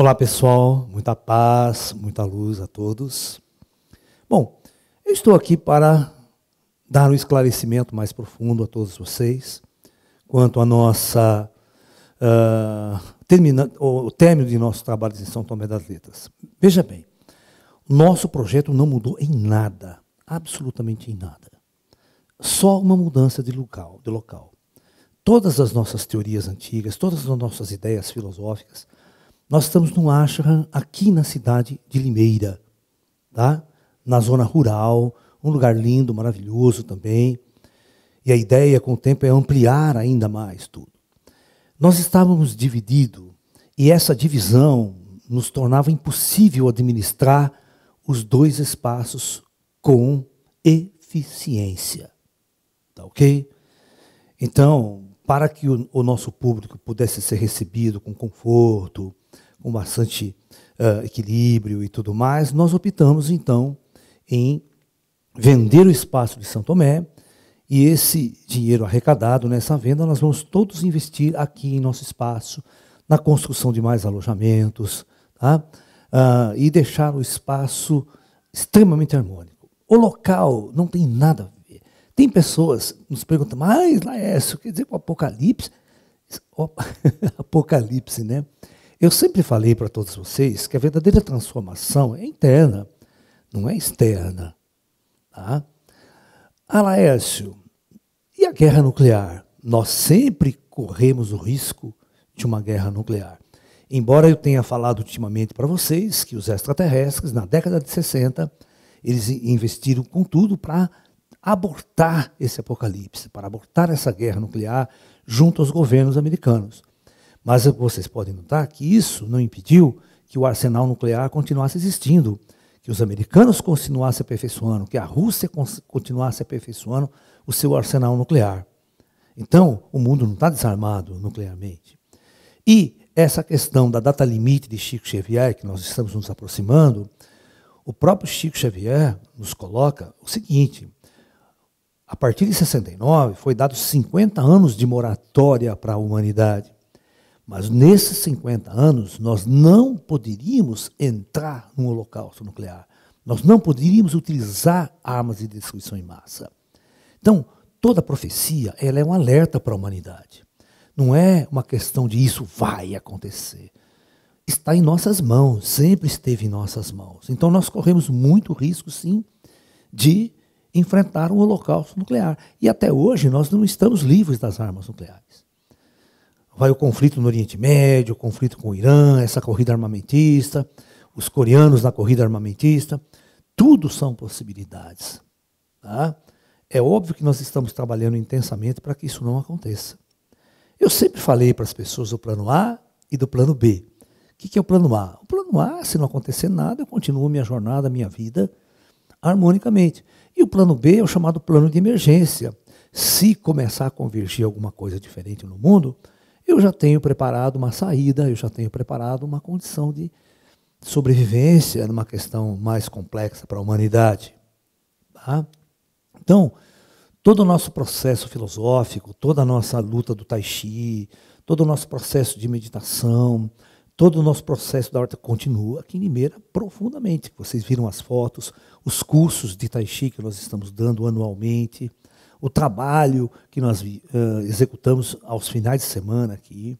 Olá pessoal, muita paz, muita luz a todos. Bom, eu estou aqui para dar um esclarecimento mais profundo a todos vocês quanto ao nossa uh, termina, o término de nossos trabalhos em São Tomé das Letras. Veja bem, nosso projeto não mudou em nada, absolutamente em nada. Só uma mudança de local, de local. Todas as nossas teorias antigas, todas as nossas ideias filosóficas nós estamos num ashram aqui na cidade de Limeira, tá? na zona rural, um lugar lindo, maravilhoso também. E a ideia com o tempo é ampliar ainda mais tudo. Nós estávamos divididos e essa divisão nos tornava impossível administrar os dois espaços com eficiência. Tá ok? Então, para que o, o nosso público pudesse ser recebido com conforto, com bastante uh, equilíbrio e tudo mais, nós optamos então em vender o espaço de São Tomé e esse dinheiro arrecadado nessa venda nós vamos todos investir aqui em nosso espaço, na construção de mais alojamentos tá? uh, e deixar o espaço extremamente harmônico. O local não tem nada a ver. Tem pessoas que nos perguntam, mas Laércio, quer dizer que o apocalipse. Opa, apocalipse, né? Eu sempre falei para todos vocês que a verdadeira transformação é interna, não é externa. Tá? Alaécio, e a guerra nuclear? Nós sempre corremos o risco de uma guerra nuclear. Embora eu tenha falado ultimamente para vocês que os extraterrestres, na década de 60, eles investiram com tudo para abortar esse apocalipse, para abortar essa guerra nuclear junto aos governos americanos. Mas vocês podem notar que isso não impediu que o arsenal nuclear continuasse existindo, que os americanos continuassem aperfeiçoando, que a Rússia continuasse aperfeiçoando o seu arsenal nuclear. Então, o mundo não está desarmado nuclearmente. E essa questão da data limite de Chico Xavier, que nós estamos nos aproximando, o próprio Chico Xavier nos coloca o seguinte: a partir de 69 foi dado 50 anos de moratória para a humanidade. Mas nesses 50 anos, nós não poderíamos entrar num holocausto nuclear. Nós não poderíamos utilizar armas de destruição em massa. Então, toda profecia ela é um alerta para a humanidade. Não é uma questão de isso vai acontecer. Está em nossas mãos, sempre esteve em nossas mãos. Então, nós corremos muito risco, sim, de enfrentar um holocausto nuclear. E até hoje, nós não estamos livres das armas nucleares vai o conflito no Oriente Médio, o conflito com o Irã, essa corrida armamentista, os coreanos na corrida armamentista. Tudo são possibilidades. Tá? É óbvio que nós estamos trabalhando intensamente para que isso não aconteça. Eu sempre falei para as pessoas do plano A e do plano B. O que, que é o plano A? O plano A, se não acontecer nada, eu continuo minha jornada, minha vida harmonicamente. E o plano B é o chamado plano de emergência. Se começar a convergir alguma coisa diferente no mundo, eu já tenho preparado uma saída, eu já tenho preparado uma condição de sobrevivência numa questão mais complexa para a humanidade. Tá? Então, todo o nosso processo filosófico, toda a nossa luta do tai chi, todo o nosso processo de meditação, todo o nosso processo da horta continua aqui em Limeira profundamente. Vocês viram as fotos, os cursos de tai chi que nós estamos dando anualmente o trabalho que nós uh, executamos aos finais de semana aqui.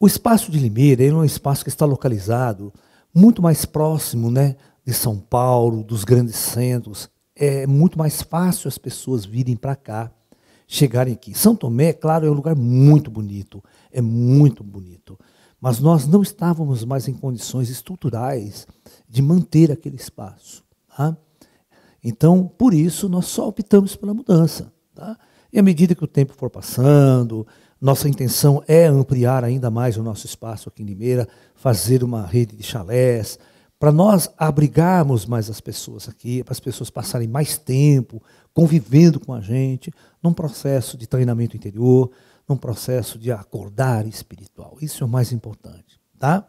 O espaço de Limeira é um espaço que está localizado muito mais próximo né, de São Paulo, dos grandes centros. É muito mais fácil as pessoas virem para cá, chegarem aqui. São Tomé, é claro, é um lugar muito bonito, é muito bonito. Mas nós não estávamos mais em condições estruturais de manter aquele espaço. Tá? Então, por isso, nós só optamos pela mudança. Tá? E à medida que o tempo for passando, nossa intenção é ampliar ainda mais o nosso espaço aqui em Limeira, fazer uma rede de chalés, para nós abrigarmos mais as pessoas aqui, para as pessoas passarem mais tempo convivendo com a gente, num processo de treinamento interior, num processo de acordar espiritual. Isso é o mais importante, tá?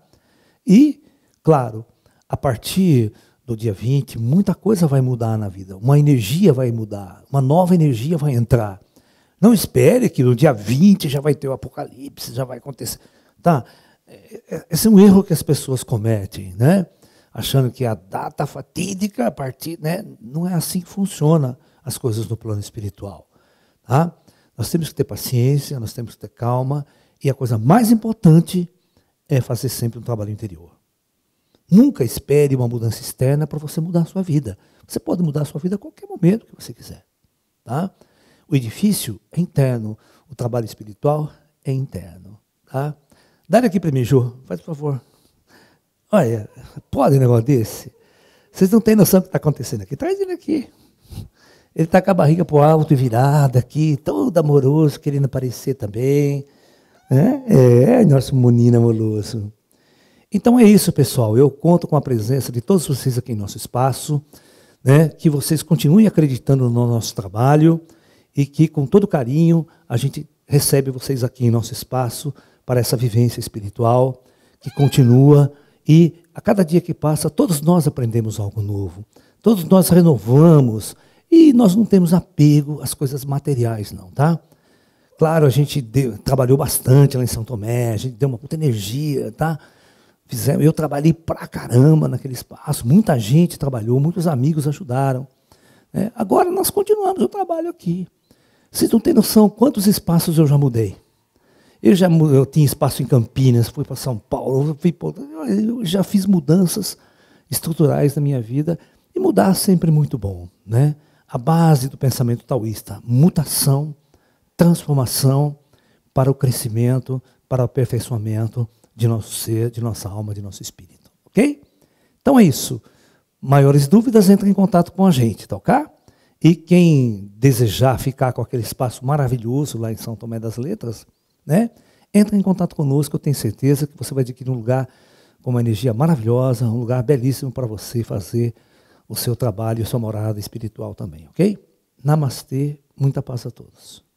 E, claro, a partir do dia 20, muita coisa vai mudar na vida. Uma energia vai mudar, uma nova energia vai entrar. Não espere que no dia 20 já vai ter o apocalipse, já vai acontecer. Tá? É, é, esse é um erro que as pessoas cometem, né? Achando que a data fatídica a partir, né? Não é assim que funciona as coisas no plano espiritual, tá? Nós temos que ter paciência, nós temos que ter calma e a coisa mais importante é fazer sempre um trabalho interior. Nunca espere uma mudança externa para você mudar a sua vida. Você pode mudar a sua vida a qualquer momento que você quiser. Tá? O edifício é interno, o trabalho espiritual é interno. Tá? Dá aqui para mim, Ju, faz por favor. Olha, pode um negócio desse? Vocês não têm noção do que está acontecendo aqui. Traz ele aqui. Ele está com a barriga para o alto e virada aqui, todo amoroso, querendo aparecer também. É, é nosso menino amoroso. Então é isso, pessoal. Eu conto com a presença de todos vocês aqui em nosso espaço, né? que vocês continuem acreditando no nosso trabalho e que, com todo carinho, a gente recebe vocês aqui em nosso espaço para essa vivência espiritual que continua e a cada dia que passa, todos nós aprendemos algo novo, todos nós renovamos e nós não temos apego às coisas materiais, não, tá? Claro, a gente deu, trabalhou bastante lá em São Tomé, a gente deu uma puta energia, tá? Fizemos, eu trabalhei pra caramba naquele espaço, muita gente trabalhou, muitos amigos ajudaram. Né? agora nós continuamos o trabalho aqui. Vocês não têm noção quantos espaços eu já mudei. Eu já eu tinha espaço em Campinas, fui para São Paulo, fui pra, eu já fiz mudanças estruturais na minha vida e mudar é sempre muito bom, né? A base do pensamento taoísta, mutação, transformação para o crescimento, para o aperfeiçoamento de nosso ser, de nossa alma, de nosso espírito. Ok? Então é isso. Maiores dúvidas, entre em contato com a gente, tá ok? E quem desejar ficar com aquele espaço maravilhoso lá em São Tomé das Letras, né? Entre em contato conosco, eu tenho certeza que você vai adquirir um lugar com uma energia maravilhosa, um lugar belíssimo para você fazer o seu trabalho, a sua morada espiritual também, ok? Namastê, muita paz a todos.